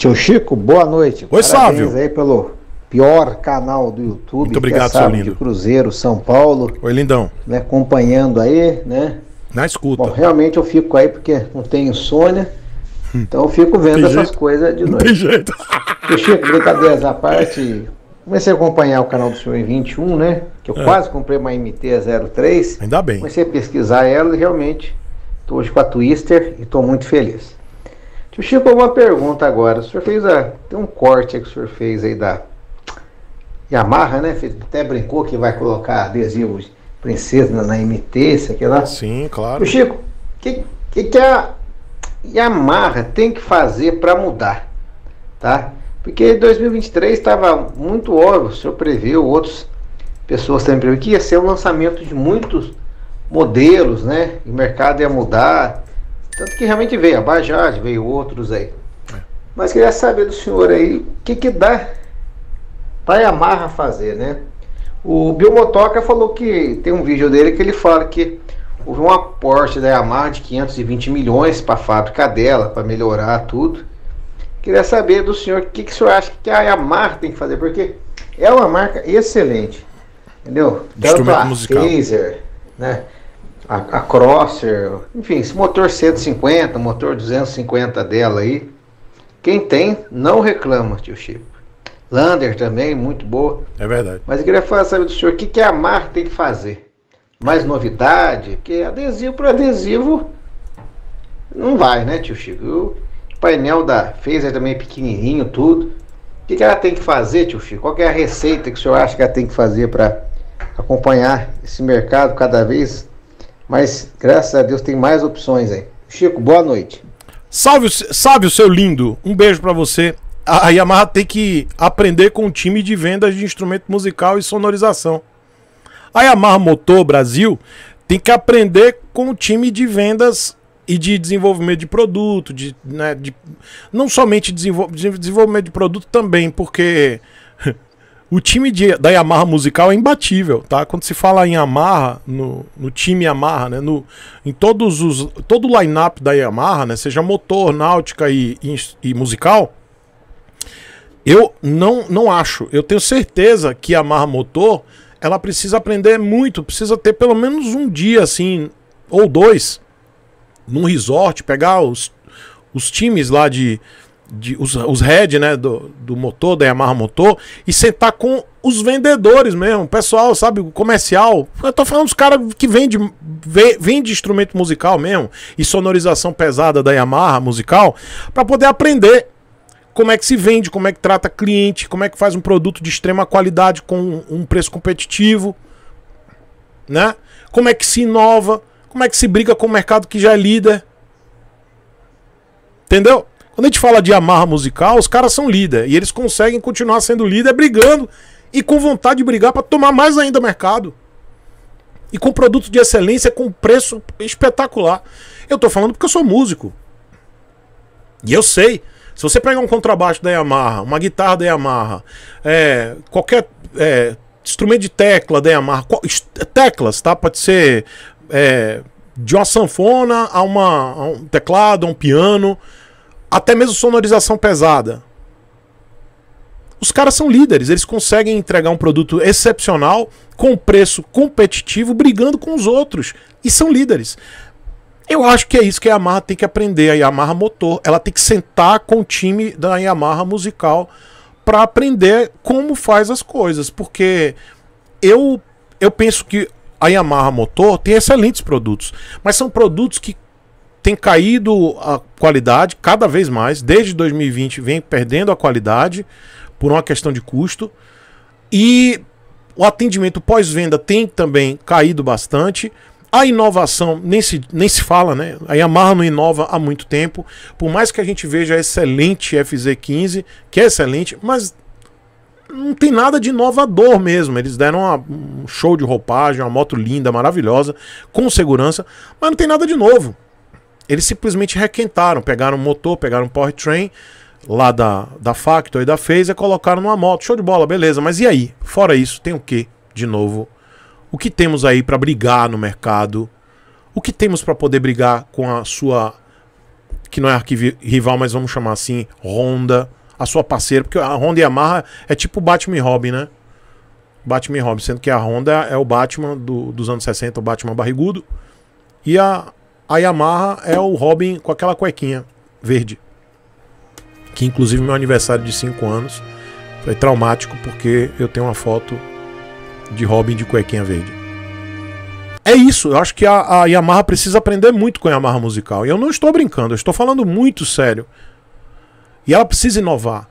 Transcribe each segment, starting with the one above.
Tio Chico, boa noite. Oi, Sávio. aí pelo pior canal do YouTube. Muito obrigado, é seu lindo. De Cruzeiro, São Paulo. Oi, lindão. Me acompanhando aí, né? Na escuta. Bom, realmente eu fico aí porque não tenho insônia. Hum. Então eu fico vendo essas jeito. coisas de noite. Não tem jeito. Tio Chico, brincadeiras à parte. Comecei a acompanhar o canal do senhor em 21, né? Que eu é. quase comprei uma MT-03. Ainda bem. Comecei a pesquisar ela e realmente estou hoje com a Twister e estou muito feliz. Tio Chico, uma pergunta agora. O senhor fez a, tem um corte que o senhor fez aí da Yamaha, né? Até brincou que vai colocar adesivo princesa na MT, sei aqui lá. Né? Sim, claro. Tio Chico, o que, que, que a Yamaha tem que fazer para mudar? Tá? Porque 2023 estava muito óbvio, o senhor previu, outras pessoas também previu, que ia ser o lançamento de muitos modelos, né? O mercado ia mudar, tanto que realmente veio a Bajaj, veio outros aí. É. Mas queria saber do senhor aí o que, que dá para a Yamaha fazer, né? O Motoca falou que tem um vídeo dele que ele fala que houve um aporte da Yamaha de 520 milhões para a fábrica dela, para melhorar tudo. Queria saber do senhor o que, que o senhor acha que a Yamaha tem que fazer, porque é uma marca excelente, entendeu? Tanto a musical. Phaser, né? a, a Crosser, enfim, esse motor 150, motor 250 dela aí. Quem tem, não reclama, tio Chico. Lander também, muito boa. É verdade. Mas eu queria falar, sabe do senhor, o que, que a marca tem que fazer? Mais novidade? Porque adesivo para adesivo não vai, né, tio Chico? O painel da é também é pequenininho, tudo. O que, que ela tem que fazer, tio Chico? Qual é a receita que o senhor acha que ela tem que fazer para acompanhar esse mercado cada vez mas graças a Deus tem mais opções aí. Chico, boa noite. Salve, salve o seu lindo. Um beijo para você. A Yamaha tem que aprender com o time de vendas de instrumento musical e sonorização. A Yamaha Motor Brasil tem que aprender com o time de vendas e de desenvolvimento de produto, de, né, de não somente desenvol desenvolvimento de produto também, porque o time de, da Yamaha musical é imbatível, tá? Quando se fala em Yamaha, no, no time Yamaha, né? No, em todos os. Todo o line-up da Yamaha, né? Seja motor, náutica e, e, e, musical. Eu não, não acho. Eu tenho certeza que a Yamaha Motor ela precisa aprender muito, precisa ter pelo menos um dia assim, ou dois, num resort, pegar os, os times lá de de, os, os head, né, do, do motor, da Yamaha Motor, e sentar com os vendedores mesmo, pessoal, sabe, comercial. Eu tô falando dos caras que vende, vende instrumento musical mesmo, e sonorização pesada da Yamaha musical, para poder aprender como é que se vende, como é que trata cliente, como é que faz um produto de extrema qualidade com um preço competitivo, né? Como é que se inova, como é que se briga com o mercado que já é líder. Entendeu? Quando a gente fala de amarra musical, os caras são líder e eles conseguem continuar sendo líder brigando e com vontade de brigar para tomar mais ainda mercado. E com produto de excelência com preço espetacular. Eu tô falando porque eu sou músico. E eu sei. Se você pegar um contrabaixo da Yamaha, uma guitarra da Yamaha, é, qualquer é, instrumento de tecla da Yamaha, teclas, tá? Pode ser é, de uma sanfona a, uma, a um teclado, a um piano até mesmo sonorização pesada. Os caras são líderes, eles conseguem entregar um produto excepcional, com preço competitivo, brigando com os outros. E são líderes. Eu acho que é isso que a Yamaha tem que aprender, a Yamaha Motor. Ela tem que sentar com o time da Yamaha Musical para aprender como faz as coisas. Porque eu, eu penso que a Yamaha Motor tem excelentes produtos, mas são produtos que tem caído a qualidade cada vez mais. Desde 2020 vem perdendo a qualidade por uma questão de custo. E o atendimento pós-venda tem também caído bastante. A inovação nem se, nem se fala, né? A Yamaha não inova há muito tempo. Por mais que a gente veja a excelente FZ15, que é excelente, mas não tem nada de inovador mesmo. Eles deram uma, um show de roupagem, uma moto linda, maravilhosa, com segurança, mas não tem nada de novo. Eles simplesmente requentaram, pegaram um motor, pegaram um powertrain lá da, da Factor e da Phaser, colocaram numa moto. Show de bola, beleza. Mas e aí? Fora isso, tem o que de novo? O que temos aí para brigar no mercado? O que temos para poder brigar com a sua que não é rival, mas vamos chamar assim, Honda, a sua parceira, porque a Honda e a Yamaha é tipo Batman e Robin, né? Batman e Robin, sendo que a Honda é o Batman do, dos anos 60, o Batman barrigudo, e a a Yamaha é o Robin com aquela cuequinha verde. Que inclusive meu aniversário de 5 anos foi traumático porque eu tenho uma foto de Robin de cuequinha verde. É isso, eu acho que a, a Yamaha precisa aprender muito com a Yamaha musical. E eu não estou brincando, eu estou falando muito sério. E ela precisa inovar.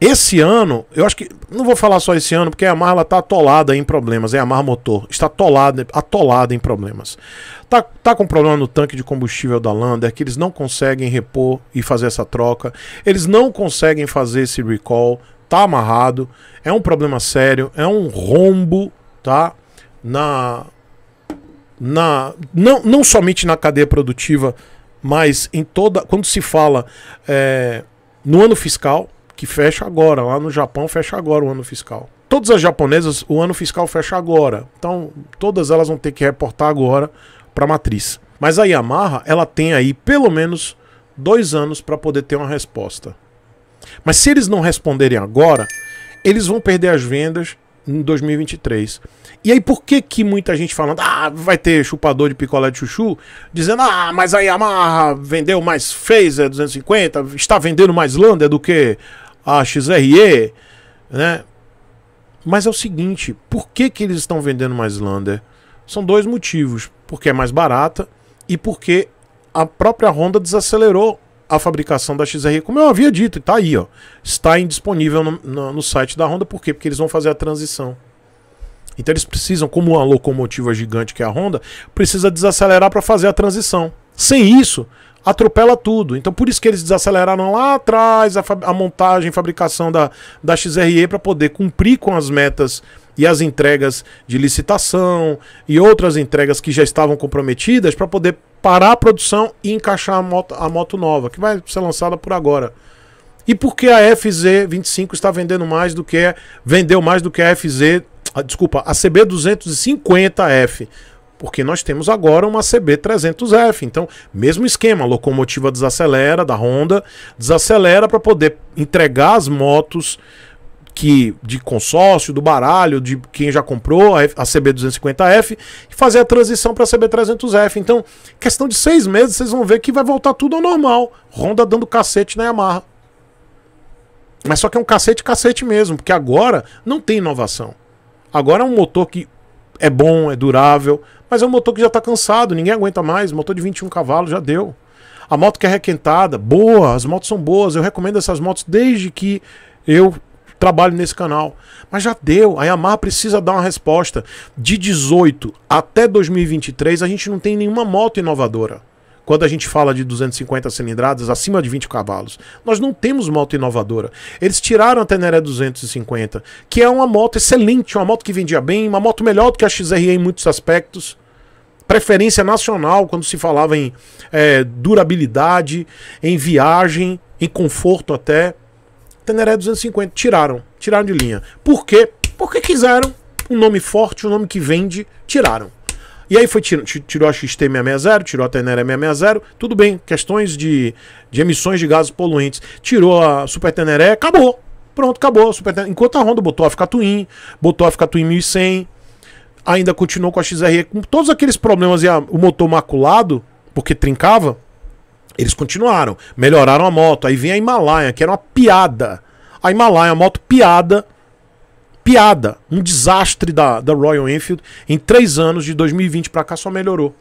Esse ano, eu acho que. Não vou falar só esse ano, porque a Marla tá atolada em problemas. É a Mar Motor. Está atolada, atolada em problemas. Tá, tá com problema no tanque de combustível da Lander, que eles não conseguem repor e fazer essa troca. Eles não conseguem fazer esse recall. Tá amarrado. É um problema sério. É um rombo, tá? Na. na não, não somente na cadeia produtiva, mas em toda. Quando se fala é, no ano fiscal que fecha agora, lá no Japão fecha agora o ano fiscal. Todas as japonesas, o ano fiscal fecha agora. Então, todas elas vão ter que reportar agora para a matriz. Mas a Yamaha, ela tem aí pelo menos dois anos para poder ter uma resposta. Mas se eles não responderem agora, eles vão perder as vendas em 2023. E aí por que que muita gente falando, ah, vai ter chupador de picolé de chuchu, dizendo, ah, mas a Yamaha vendeu mais Phaser é, 250, está vendendo mais Lander do que a XRE, né? Mas é o seguinte, por que, que eles estão vendendo mais Lander? São dois motivos, porque é mais barata e porque a própria Honda desacelerou a fabricação da XRE, como eu havia dito, está aí, ó. Está indisponível no, no, no, site da Honda, por quê? Porque eles vão fazer a transição. Então eles precisam, como uma locomotiva gigante que é a Honda, precisa desacelerar para fazer a transição. Sem isso, atropela tudo. Então por isso que eles desaceleraram lá atrás a, a montagem, fabricação da, da XRE para poder cumprir com as metas e as entregas de licitação e outras entregas que já estavam comprometidas para poder parar a produção e encaixar a moto, a moto nova, que vai ser lançada por agora. E por que a FZ25 está vendendo mais do que é, vendeu mais do que a FZ, ah, desculpa, a CB250F? porque nós temos agora uma CB300F. Então, mesmo esquema, a locomotiva desacelera da Honda, desacelera para poder entregar as motos que de consórcio, do baralho, de quem já comprou a, a CB250F e fazer a transição para a CB300F. Então, questão de seis meses, vocês vão ver que vai voltar tudo ao normal. Honda dando cacete na Yamaha. Mas só que é um cacete, cacete mesmo, porque agora não tem inovação. Agora é um motor que é bom, é durável, mas é um motor que já está cansado, ninguém aguenta mais. Motor de 21 cavalos já deu. A moto que é requentada, boa, as motos são boas. Eu recomendo essas motos desde que eu trabalho nesse canal. Mas já deu, a Yamaha precisa dar uma resposta. De 18 até 2023, a gente não tem nenhuma moto inovadora. Quando a gente fala de 250 cilindradas, acima de 20 cavalos, nós não temos moto inovadora. Eles tiraram a Teneré 250, que é uma moto excelente, uma moto que vendia bem, uma moto melhor do que a XRE em muitos aspectos preferência nacional quando se falava em é, durabilidade, em viagem, em conforto até. Teneré 250, tiraram, tiraram de linha. Por quê? Porque quiseram um nome forte, um nome que vende, tiraram. E aí foi tirou, a XT660, tirou a Tenere 660, tudo bem, questões de, de emissões de gases poluentes. Tirou a Super Tenere, acabou. Pronto, acabou. Super Enquanto a Honda botou a Fica-Twin, botou a Fica-Twin 1100, ainda continuou com a XRE com todos aqueles problemas e a, o motor maculado, porque trincava, eles continuaram, melhoraram a moto. Aí vem a Himalaia, que era uma piada. A Himalaia, a moto piada, piada, um desastre da, da Royal Enfield. Em três anos, de 2020 para cá, só melhorou.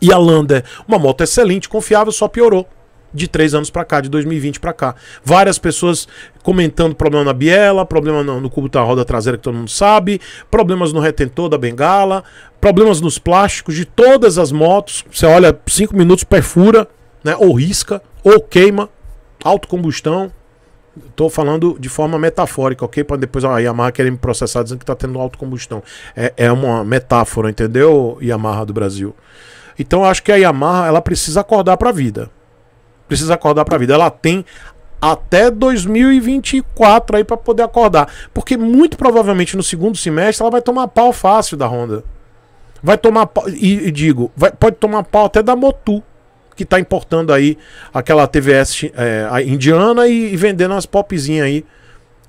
E a Lander, uma moto excelente, confiável, só piorou de três anos para cá, de 2020 para cá. Várias pessoas comentando problema na biela, problema no, no, cubo da roda traseira que todo mundo sabe, problemas no retentor da bengala, problemas nos plásticos de todas as motos. Você olha, cinco minutos perfura, né? Ou risca, ou queima, autocombustão, Estou falando de forma metafórica, ok? Para depois a Yamaha querer me processar dizendo que está tendo autocombustão. É, é uma metáfora, entendeu, Yamaha do Brasil? Então eu acho que a Yamaha ela precisa acordar para a vida. Precisa acordar para a vida. Ela tem até 2024 aí para poder acordar, porque muito provavelmente no segundo semestre ela vai tomar pau fácil da Honda. Vai tomar pau, e, e digo, vai, pode tomar pau até da Motu que está importando aí aquela TVS é, indiana e, e, vendendo umas popzinhas aí.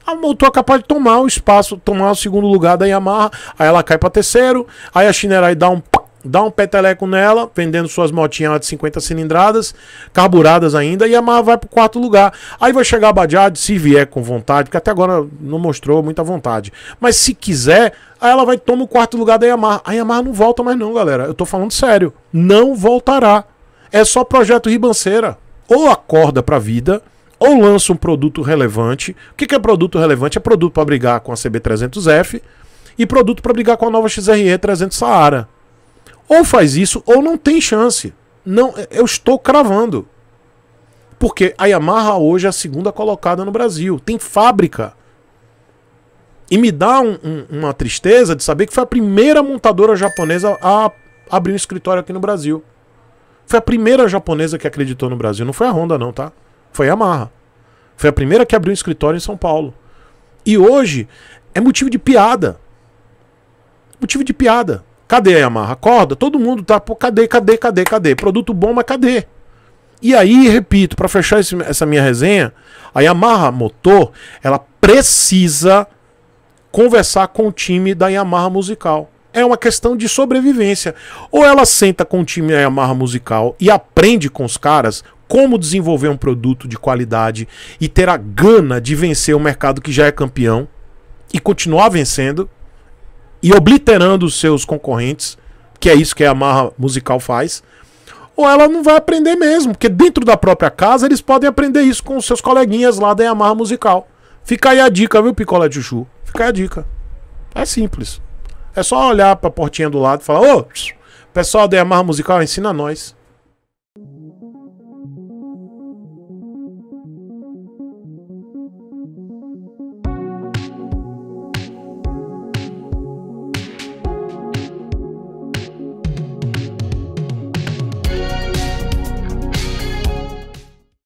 A motor é capaz de tomar o espaço, tomar o segundo lugar da Yamaha, aí ela cai para terceiro, aí a Shinerai dá um dá um peteleco nela, vendendo suas motinhas de 50 cilindradas, carburadas ainda, e a Yamaha vai para o quarto lugar. Aí vai chegar a Bajaj, se vier com vontade, porque até agora não mostrou muita vontade. Mas se quiser, aí ela vai tomar o quarto lugar da Yamaha. A Yamaha não volta mais não, galera. Eu tô falando sério. Não voltará. É só projeto ribanceira. Ou acorda para a vida, ou lança um produto relevante. O que, que é produto relevante? É produto para brigar com a CB300F e produto para brigar com a nova XRE 300 Saara. Ou faz isso ou não tem chance. Não, é, eu estou cravando. Porque a Yamaha hoje é a segunda colocada no Brasil. Tem fábrica. E me dá um, um, uma tristeza de saber que foi a primeira montadora japonesa a abrir um escritório aqui no Brasil. Foi a primeira japonesa que acreditou no Brasil. Não foi a Honda, não, tá? Foi a Yamaha. Foi a primeira que abriu um escritório em São Paulo. E hoje é motivo de piada. Motivo de piada. Cadê a Yamaha? Acorda, todo mundo tá, pô, cadê, cadê, cadê, cadê? Produto bom, mas cadê? E aí, repito, para fechar esse, essa minha resenha, a Yamaha Motor, ela precisa conversar com o time da Yamaha Musical é uma questão de sobrevivência. Ou ela senta com o time Yamaha é, musical e aprende com os caras como desenvolver um produto de qualidade e ter a gana de vencer o mercado que já é campeão e continuar vencendo e obliterando os seus concorrentes, que é isso que a Yamaha musical faz. Ou ela não vai aprender mesmo, porque dentro da própria casa eles podem aprender isso com os seus coleguinhas lá da Yamaha musical. Fica aí a dica, viu, Picolé Chuchu? Fica aí a dica. É simples. É só olhar pra portinha do lado e falar: Ô, pessoal da Yamaha Musical, ensina nós.